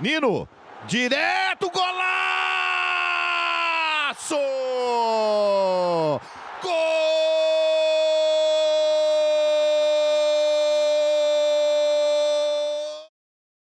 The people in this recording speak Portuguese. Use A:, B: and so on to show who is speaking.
A: Nino, direto, golaço!